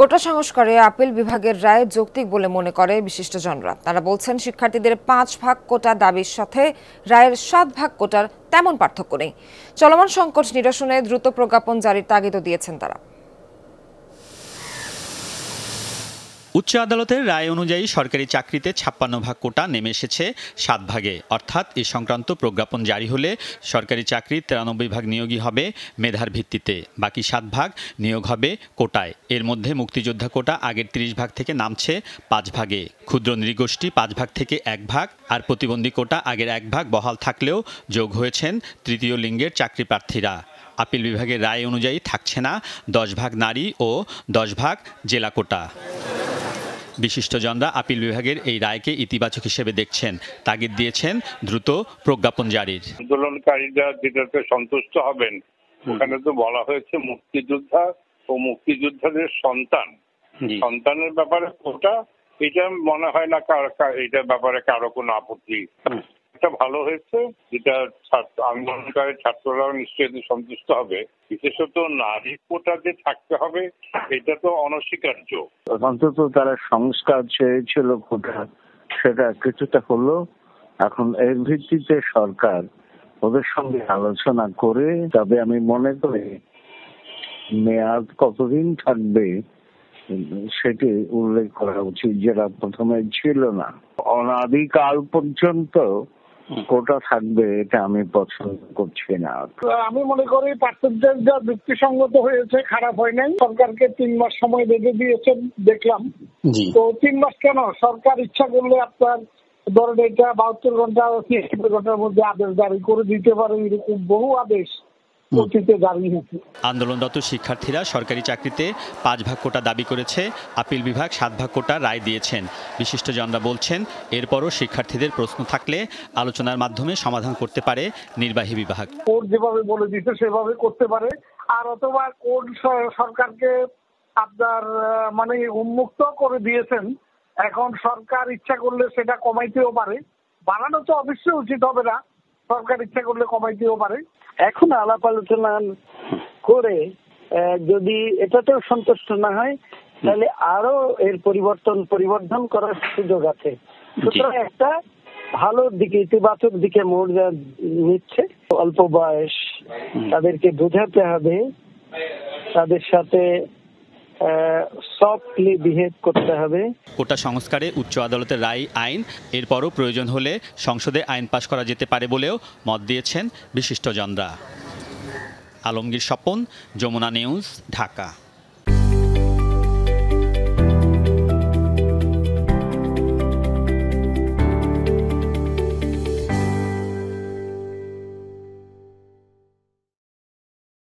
কোটা সংস্কারে আপিল বিভাগের রায় যৌক্তিক বলে মনে করে বিশিষ্টজনরা তারা বলছেন শিক্ষার্থীদের পাঁচ ভাগ কোটা দাবির সাথে রায়ের সাত ভাগ কোটার তেমন পার্থক্য নেই চলমান সংকট নিরসনে দ্রুত প্রজ্ঞাপন জারির তাগিদও দিয়েছেন তারা উচ্চ আদালতের রায় অনুযায়ী সরকারি চাকরিতে ছাপ্পান্ন ভাগ কোটা নেমে এসেছে সাত ভাগে অর্থাৎ এ সংক্রান্ত প্রজ্ঞাপন জারি হলে সরকারি চাকরি তিরানব্বই ভাগ নিয়োগই হবে মেধার ভিত্তিতে বাকি সাত ভাগ নিয়োগ হবে কোটায় এর মধ্যে মুক্তিযোদ্ধা কোটা আগের ৩০ ভাগ থেকে নামছে পাঁচ ভাগে ক্ষুদ্র নৃগোষ্ঠী পাঁচ ভাগ থেকে এক ভাগ আর প্রতিবন্ধী কোটা আগের এক ভাগ বহাল থাকলেও যোগ হয়েছেন তৃতীয় লিঙ্গের চাকরি প্রার্থীরা আপিল বিভাগের রায় অনুযায়ী থাকছে না দশ ভাগ নারী ও দশ ভাগ জেলা কোটা বিশিষ্টজনরা আপিল বিভাগের এই রায়কে ইতিবাচক হিসেবে দেখছেন তাগিদ দিয়েছেন দ্রুত প্রজ্ঞাপন জারির আন্দোলনকারীরা যেটাতে সন্তুষ্ট হবেন ওখানে তো বলা হয়েছে মুক্তিযোদ্ধা ও মুক্তিযোদ্ধাদের সন্তান সন্তানের ব্যাপারে ওটা এটা মনে হয় না এটার ব্যাপারে কারো কোনো আপত্তি একটা ভালো হয়েছে যেটা আন্দোলনকারী ছাত্ররাও নিশ্চয়ই সন্তুষ্ট হবে বিশেষত নারী কোটা যে থাকতে হবে এটা তো অনস্বীকার্য অন্তত তারা সংস্কার চেয়েছিল কোটা সেটা কিছুটা হলো এখন এর ভিত্তিতে সরকার ওদের সঙ্গে আলোচনা করে তবে আমি মনে করি মেয়াদ কতদিন থাকবে সেটি উল্লেখ করা উচিত যেটা প্রথমে ছিল না অনাদিকাল পর্যন্ত কোটা থাকবে এটা আমি পছন্দ করছি না আমি মনে করি পার্থক্যের যা যুক্তিসঙ্গত হয়েছে খারাপ হয় নাই সরকারকে তিন মাস সময় বেঁধে দিয়েছে দেখলাম তো তিন মাস কেন সরকার ইচ্ছা করলে আপনার ধরেন এটা বাহাত্তর ঘন্টা ঘন্টার মধ্যে আদেশ জারি করে দিতে পারে এরকম বহু আদেশ আন্দোলনরত শিক্ষার্থীরা সরকারি চাকরিতে পাঁচ ভাগ কোটা দাবি করেছে আপিল বিভাগ সাত ভাগ কোটা রায় দিয়েছেন বিশিষ্টজনরা বলছেন এরপরও শিক্ষার্থীদের প্রশ্ন থাকলে আলোচনার মাধ্যমে সমাধান করতে পারে নির্বাহী বিভাগ কোর্ট যেভাবে বলে দিতে সেভাবে করতে পারে আর অথবা কোর্ট সরকারকে আপনার মানে উন্মুক্ত করে দিয়েছেন এখন সরকার ইচ্ছা করলে সেটা কমাইতেও পারে বানানো তো অবশ্যই উচিত হবে না সরকার ইচ্ছা করলে কমাইতেও পারে এখন আলাপ আলোচনা করে যদি এটাতেও সন্তুষ্ট না হয় তাহলে আরো এর পরিবর্তন পরিবর্ধন করার সুযোগ আছে সুতরাং একটা ভালো দিকে ইতিবাচক দিকে মোড় নিচ্ছে অল্প বয়স তাদেরকে বোঝাতে হবে তাদের সাথে সফটলি বিহেভ করতে হবে কোটা সংস্কারে উচ্চ আদালতের রায় আইন এরপরও প্রয়োজন হলে সংসদে আইন পাশ করা যেতে পারে বলেও মত দিয়েছেন বিশিষ্ট জনরা আলমগীর স্বপন যমুনা নিউজ ঢাকা